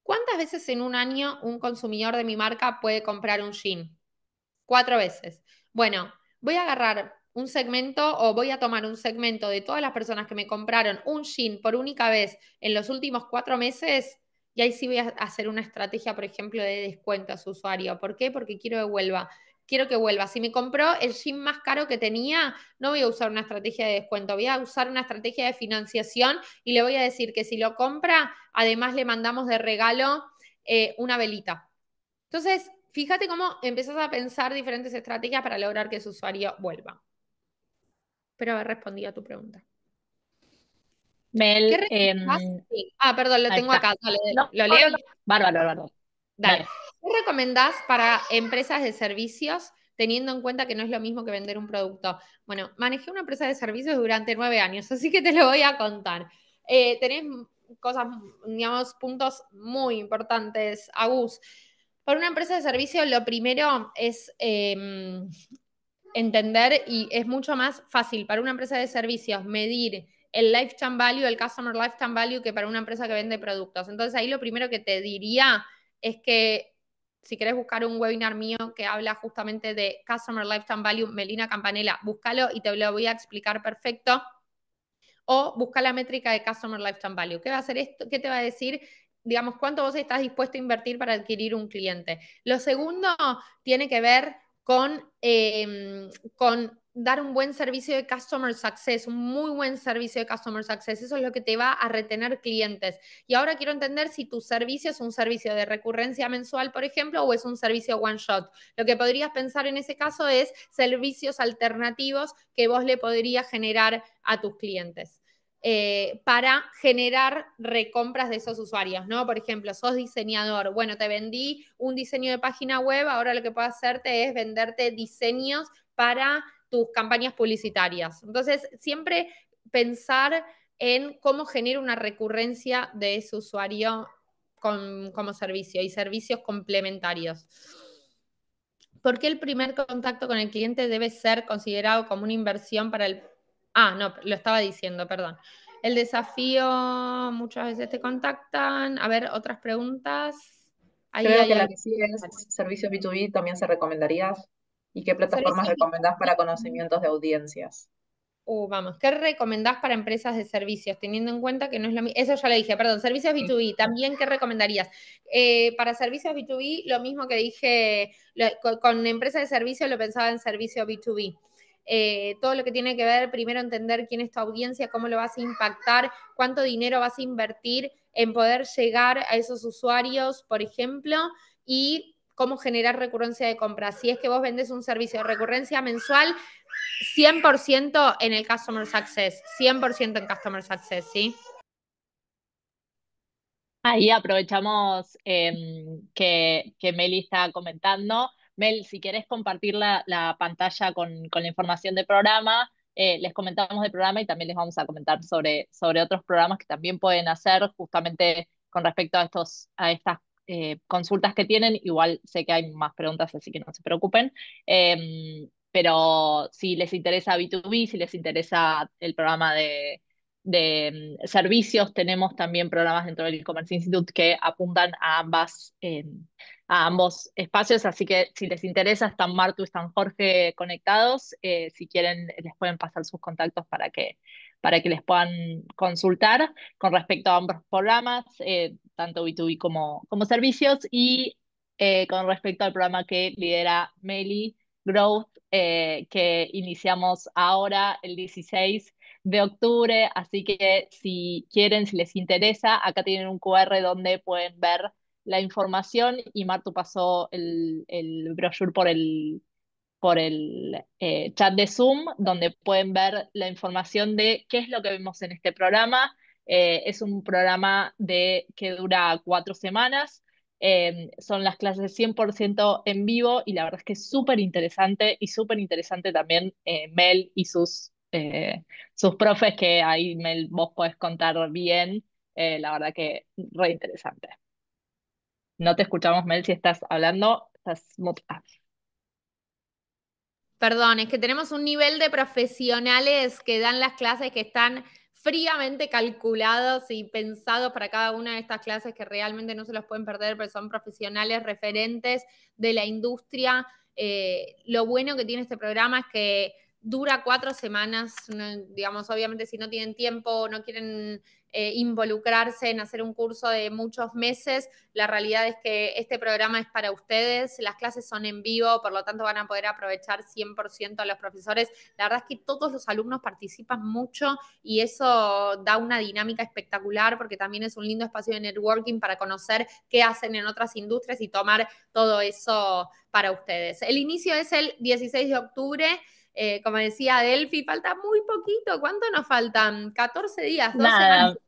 ¿Cuántas veces en un año un consumidor de mi marca puede comprar un jean? Cuatro veces. Bueno, voy a agarrar un segmento o voy a tomar un segmento de todas las personas que me compraron un jean por única vez en los últimos cuatro meses y ahí sí voy a hacer una estrategia, por ejemplo, de descuento a su usuario. ¿Por qué? Porque quiero que vuelva. Quiero que vuelva. Si me compró el jean más caro que tenía, no voy a usar una estrategia de descuento, voy a usar una estrategia de financiación y le voy a decir que si lo compra, además le mandamos de regalo eh, una velita. Entonces, Fíjate cómo empiezas a pensar diferentes estrategias para lograr que su usuario vuelva. Espero haber respondido a tu pregunta. Mel, ¿Qué eh, ah, perdón, lo tengo acá. lo leo. Bárbaro, bárbaro. Dale. ¿Qué recomendás para empresas de servicios teniendo en cuenta que no es lo mismo que vender un producto? Bueno, manejé una empresa de servicios durante nueve años, así que te lo voy a contar. Eh, tenés cosas, digamos, puntos muy importantes, Agus. Para una empresa de servicio, lo primero es em, entender y es mucho más fácil para una empresa de servicios medir el lifetime value, el customer lifetime value, que para una empresa que vende productos. Entonces ahí lo primero que te diría es que si querés buscar un webinar mío que habla justamente de Customer Lifetime Value, Melina Campanella, búscalo y te lo voy a explicar perfecto. O busca la métrica de Customer Lifetime Value. ¿Qué va a hacer esto? ¿Qué te va a decir? digamos, cuánto vos estás dispuesto a invertir para adquirir un cliente. Lo segundo tiene que ver con, em, dar un buen servicio de customer success, un muy buen servicio de customer success. Eso es lo que te va a retener clientes. Y ahora quiero entender si tu servicio es un servicio de recurrencia mensual, por ejemplo, o es un servicio one shot. Lo que podrías pensar en ese caso es servicios alternativos que vos le podrías generar a tus clientes. Eh, para generar recompras de esos usuarios, ¿no? Por ejemplo, sos diseñador, bueno, te vendí un diseño de página web, ahora lo que puedo hacerte es venderte diseños para tus campañas publicitarias. Entonces, siempre pensar en cómo genera una recurrencia de ese usuario con, como servicio y servicios complementarios. ¿Por qué el primer contacto con el cliente debe ser considerado como una inversión para el Ah, no, lo estaba diciendo, perdón. El desafío, muchas veces te contactan. A ver, otras preguntas. Creo que la que sigue es servicio B2B, también se recomendarías. ¿Y qué plataformas recomendás para conocimientos de audiencias? Uh, vamos, ¿qué recomendás para empresas de servicios? Teniendo en cuenta que no es lo mismo. Eso ya lo dije, perdón, servicios B2B, mm. también, ¿qué recomendarías? Eh, para servicios B2B, lo mismo que dije con, con, empresas de servicios, lo pensaba en servicio B2B. Eh, todo lo que tiene que ver, primero entender quién es tu audiencia, cómo lo vas a impactar, cuánto dinero vas a invertir en poder llegar a esos usuarios, por ejemplo, y cómo generar recurrencia de compra. Si es que vos vendes un servicio de recurrencia mensual, 100% en el Customer Success, 100% en Customer Success, ¿sí? Ahí aprovechamos em, que, que Meli está comentando Mel, si quieres compartir la, pantalla con, la información del programa, eh, les comentamos del programa y también les vamos a comentar sobre, sobre otros programas que también pueden hacer justamente con respecto a, estos, a estas eh, consultas que tienen. Igual sé que hay más preguntas, así que no se preocupen. Em, pero si les interesa B2B, si les interesa el programa de, de mm, servicios, tenemos también programas dentro del E-Commerce Institute que apuntan a, ambas, eh, a ambos espacios, así que si les interesa, están Martu, están Jorge conectados, eh, si quieren les pueden pasar sus contactos para que, para que les puedan consultar con respecto a ambos programas, eh, tanto B2B como, como servicios, y con respecto al programa que lidera Meli Growth, que iniciamos ahora el 16 de octubre, así que si quieren, si les interesa, acá tienen un QR donde pueden ver la información y Martu pasó el, el brochure por el, por el eh, chat de Zoom, donde pueden ver la información de qué es lo que vemos en este programa. Eh, es un programa de, que dura cuatro semanas. Em, son las clases 100% en vivo y la verdad es que es súper interesante y súper interesante también eh, Mel y sus eh, sus profes, que ahí Mel vos podés contar bien, eh, la verdad que re interesante. No te escuchamos, Mel, si estás hablando, estás ah. Perdón, es que tenemos un nivel de profesionales que dan las clases que están fríamente calculados y pensados para cada una de estas clases que realmente no se los pueden perder, pero son profesionales referentes de la industria. Eh, lo bueno que tiene este programa es que dura cuatro semanas, digamos, obviamente si no tienen tiempo, no quieren eh, involucrarse en hacer un curso de muchos meses, la realidad es que este programa es para ustedes, las clases son en vivo, por lo tanto van a poder aprovechar 100% a los profesores. La verdad es que todos los alumnos participan mucho y eso da una dinámica espectacular porque también es un lindo espacio de networking para conocer qué hacen en otras industrias y tomar todo eso para ustedes. El inicio es el 16 de octubre. Eh, como decía Delphi, falta muy poquito. ¿Cuánto nos faltan? 14 días, 12 Nada,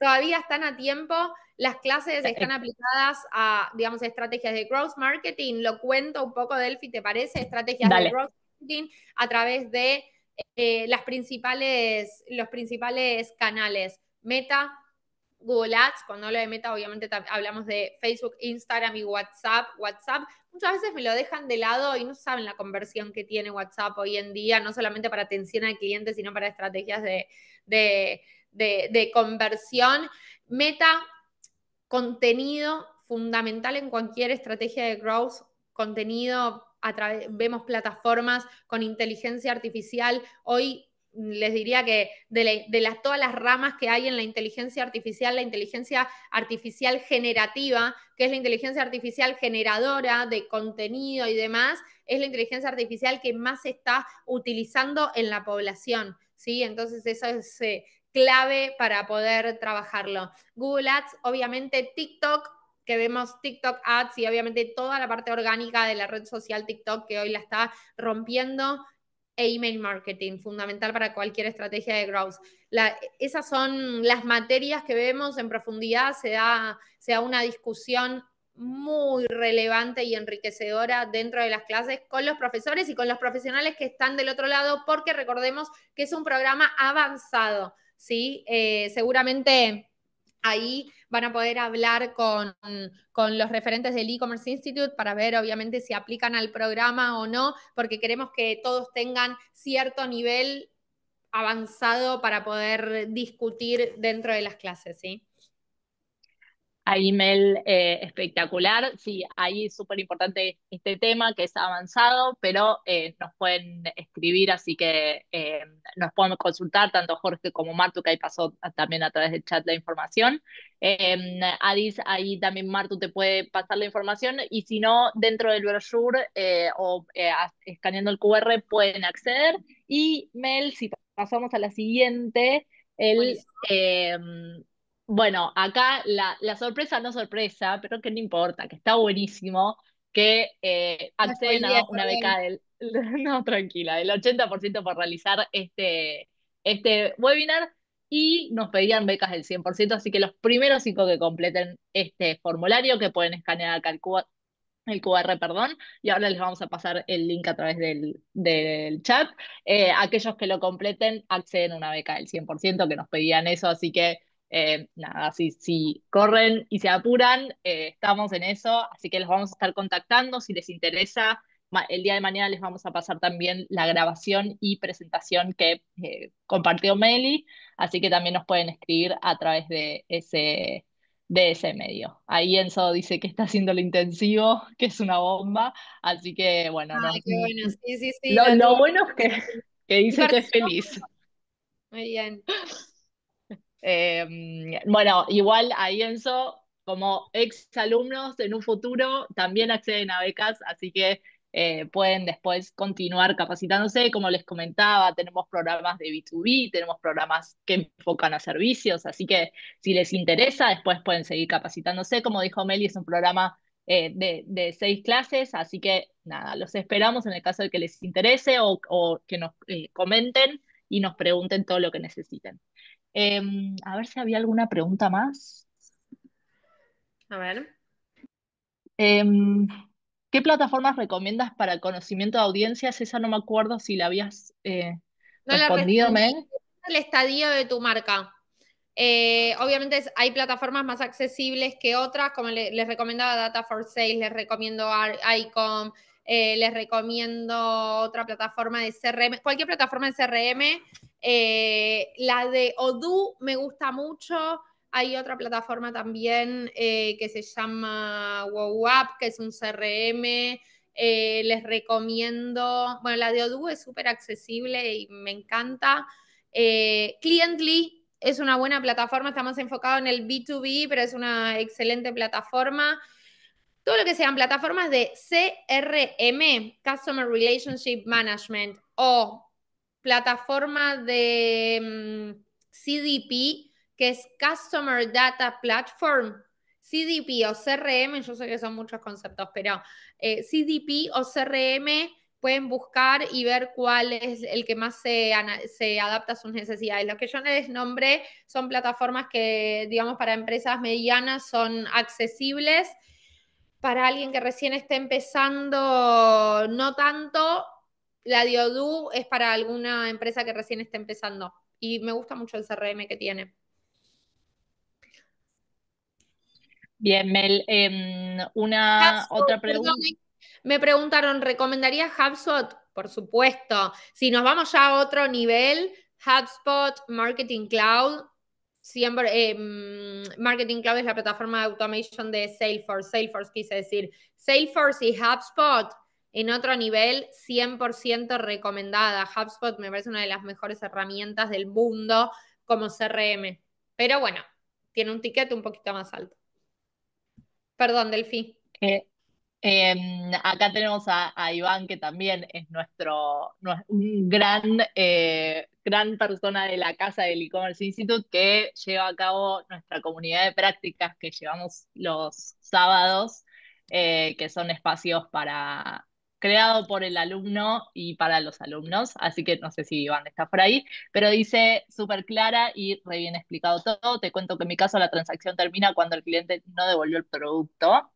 Todavía están a tiempo. Las clases están aplicadas a, digamos, estrategias de growth marketing. Lo cuento un poco, Delphi, ¿te parece? Estrategias de growth marketing a través de eh, principales, los principales canales. Meta, Google Ads, cuando hablo de meta, obviamente hablamos de Facebook, Instagram y WhatsApp. WhatsApp muchas veces me lo dejan de lado y no saben la conversión que tiene WhatsApp hoy en día, no solamente para atención al cliente, sino para estrategias de, conversión. Meta, contenido fundamental en cualquier estrategia de growth, contenido vemos plataformas con inteligencia artificial. Hoy les diría que de, las, todas las ramas que hay en la inteligencia artificial, la inteligencia artificial generativa, que es la inteligencia artificial generadora de contenido y demás, es la inteligencia artificial que más se está utilizando en la población. ¿sí? Entonces eso es eh, clave para poder trabajarlo. Google Ads, obviamente TikTok, que vemos TikTok Ads y obviamente toda la parte orgánica de la red social TikTok que hoy la está rompiendo e email marketing, fundamental para cualquier estrategia de growth. esas son las materias que vemos en profundidad, se da, una discusión muy relevante y enriquecedora dentro de las clases con los profesores y con los profesionales que están del otro lado, porque recordemos que es un programa avanzado, ¿sí? Eh, seguramente Ahí van a poder hablar con, los referentes del e-commerce institute para ver obviamente si aplican al programa o no, porque queremos que todos tengan cierto nivel avanzado para poder discutir dentro de las clases, ¿sí? Ahí, Mel, eh, espectacular. Sí, ahí es súper importante este tema que es avanzado, pero eh, nos pueden escribir, así que eh, nos pueden consultar tanto Jorge como Martu, que ahí pasó también a través del chat la información. Em, Adis, ahí también Martu te puede pasar la información y si no, dentro del brochure o escaneando el QR pueden acceder. Y Mel, si pasamos a la siguiente, el, bueno, acá la, sorpresa no sorpresa, pero que no importa, que está buenísimo, que eh, acceden a una beca del, no, tranquila, el 80% por realizar este, este webinar y nos pedían becas del 100%, así que los primeros cinco que completen este formulario, que pueden escanear acá el, QR, perdón, y ahora les vamos a pasar el link a través del, chat, eh, aquellos que lo completen acceden a una beca del 100%, que nos pedían eso, así que eh, nada, si, si, corren y se apuran, eh, estamos en eso, así que los vamos a estar contactando. Si les interesa, el día de mañana les vamos a pasar también la grabación y presentación que eh, compartió Meli, así que también nos pueden escribir a través de ese, de ese medio. Ahí Enzo dice que está haciendo lo intensivo, que es una bomba, así que bueno. Ay, no, lo, bueno es que, que dice que es feliz. Muy bien. Em, bueno, igual ahí Enzo, como ex alumnos en un futuro, también acceden a becas, así que eh, pueden después continuar capacitándose. Como les comentaba, tenemos programas de B2B, tenemos programas que enfocan a servicios, así que si les interesa, después pueden seguir capacitándose. Como dijo Meli, es un programa eh, de, seis clases, así que nada, los esperamos en el caso de que les interese o, que nos eh, comenten y nos pregunten todo lo que necesiten. Em, a ver si había alguna pregunta más. A ver. Em, ¿Qué plataformas recomiendas para el conocimiento de audiencias? Esa no me acuerdo si la habías eh, no respondido, la El estadio de tu marca. Eh, obviamente hay plataformas más accesibles que otras, como les, recomendaba Data for Sales, les recomiendo ICOM, eh, les recomiendo otra plataforma de CRM, cualquier plataforma de CRM eh, la de Odoo me gusta mucho. Hay otra plataforma también eh, que se llama WoWAP, que es un CRM. Eh, les recomiendo, bueno, la de Odoo es súper accesible y me encanta. Cliently es una buena plataforma, estamos enfocados en el B2B, pero es una excelente plataforma todo lo que sean plataformas de CRM, Customer Relationship Management, o plataforma de mm, CDP, que es Customer Data Platform, CDP o CRM, yo sé que son muchos conceptos, pero eh, CDP o CRM pueden buscar y ver cuál es el que más se, adapta a sus necesidades. Lo que yo les nombré son plataformas que, digamos, para empresas medianas son accesibles. Para alguien que recién está empezando, no tanto, la Diodoo es para alguna empresa que recién está empezando y me gusta mucho el CRM que tiene. Bien, Mel, em, una otra pregunta. me preguntaron, ¿recomendaría HubSpot? Por supuesto. Si nos vamos ya a otro nivel, HubSpot, Marketing Cloud, siempre, em, Marketing Cloud es la plataforma de automation de Salesforce, Salesforce quise decir. Salesforce y HubSpot en otro nivel 100% recomendada. HubSpot me parece una de las mejores herramientas del mundo como CRM. Pero bueno, tiene un ticket un poquito más alto. Perdón, Delfi. Eh, em, acá tenemos a, Iván, que también es nuestro, un gran, eh, gran persona de la casa del e-commerce institute que lleva a cabo nuestra comunidad de prácticas que llevamos los sábados, eh, que son espacios para creado por el alumno y para los alumnos, así que no sé si Iván está por ahí, pero dice súper clara y re bien explicado todo. Te cuento que en mi caso la transacción termina cuando el cliente no devolvió el producto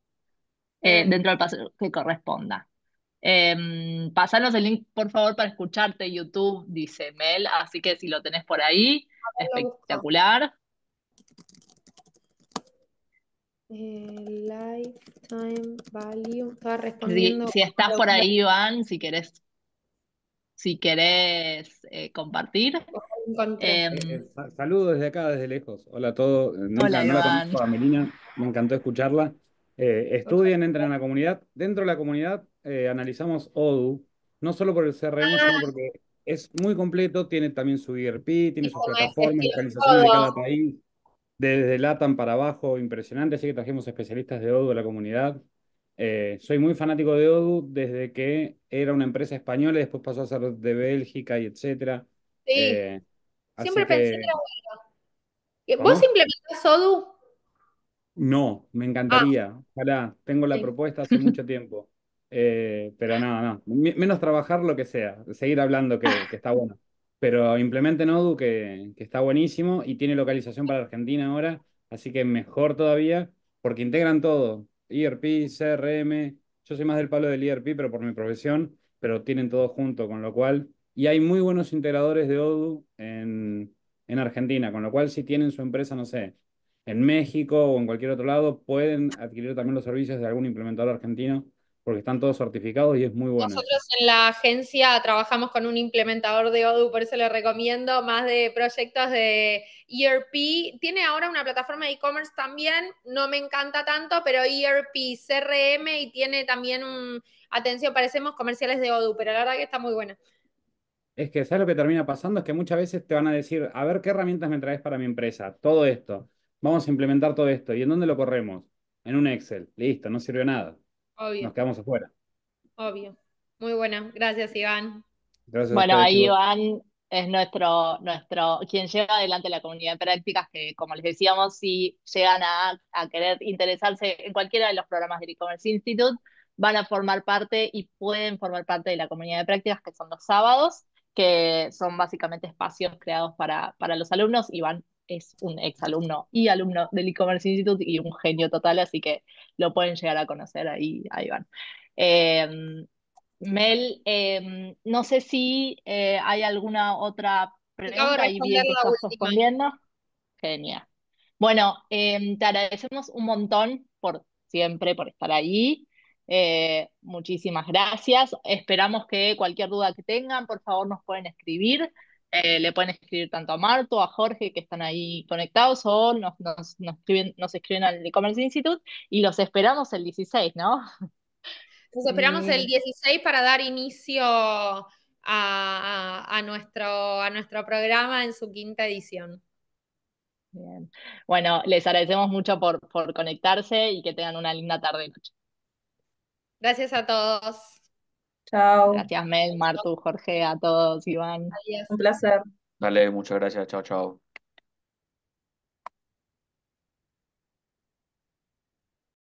eh, mm. dentro del paso que corresponda. Eh, pasanos el link, por favor, para escucharte YouTube, dice Mel, así que si lo tenés por ahí, espectacular. Eh, lifetime value. respondiendo. Si, estás por ahí, Iván, si querés, si eh, compartir. Eh, saludo saludos desde acá, desde lejos. Hola a todos. me encantó escucharla. Estudian, entren a la comunidad. Dentro de la comunidad analizamos ODU, no solo por el CRM, ah. sino porque es muy completo, tiene también su IRP, e tiene plataforma, plataformas, organización de cada país desde LATAM para abajo, impresionante, así que trajimos especialistas de Odu a la comunidad. Eh, soy muy fanático de Odu desde que era una empresa española y después pasó a ser de Bélgica y etcétera. Sí, eh, siempre pensé que, era eh, ¿Vos implementás Odu? No, me encantaría. Ah. Ojalá, tengo la propuesta hace mucho tiempo. pero nada, menos trabajar lo que sea, seguir hablando que está bueno. Pero implementen Odoo, que, está buenísimo y tiene localización para Argentina ahora, así que mejor todavía, porque integran todo, IRP, e CRM, yo soy más del palo del IRP, e pero por mi profesión, pero tienen todo junto, con lo cual, y hay muy buenos integradores de Odoo en Argentina, con lo cual si tienen su empresa, no sé, en México o en cualquier otro lado, pueden adquirir también los servicios de algún implementador argentino porque están todos certificados y es muy bueno. Nosotros en la agencia trabajamos con un implementador de Odoo, por eso le recomiendo más de proyectos de ERP. Tiene ahora una plataforma de e-commerce también, no me encanta tanto, pero ERP, CRM y tiene también un, atención, parecemos comerciales de Odoo, pero la verdad que está muy buena. Es que, ¿sabes lo que termina pasando? Es que muchas veces te van a decir, a ver, ¿qué herramientas me traes para mi empresa? Todo esto. Vamos a implementar todo esto. ¿Y en dónde lo corremos? En un Excel. Listo, no sirvió nada. Nos quedamos afuera. Obvio. Muy bueno, Gracias, Iván. bueno, ahí Iván es nuestro, nuestro, quien lleva adelante la comunidad de prácticas, que como les decíamos, si llegan a, a querer interesarse en cualquiera de los programas del e-commerce institute, van a formar parte y pueden formar parte de la comunidad de prácticas, que son los sábados, que son básicamente espacios creados para, para los alumnos. Iván es un ex alumno y alumno del e-commerce institute y un genio total, así que lo pueden llegar a conocer ahí, ahí van. Em, Mel, em, no sé si eh, hay alguna otra pregunta que estás respondiendo. Genial. Bueno, em, te agradecemos un montón por siempre, por estar ahí. Eh, muchísimas gracias. Esperamos que cualquier duda que tengan, por favor, nos pueden escribir. Eh, le pueden escribir tanto a Marto, a Jorge, que están ahí conectados, o nos, escriben, al E-Commerce Institute y los esperamos el 16, ¿no? Los esperamos el 16 para dar inicio a, nuestro, a nuestro programa en su quinta edición. Bien. Bueno, les agradecemos mucho por, por conectarse y que tengan una linda tarde noche. Gracias a todos. Chao. Gracias, Mel, Martu, Jorge, a todos, Iván. Un placer. Dale, muchas gracias. Chao, chao.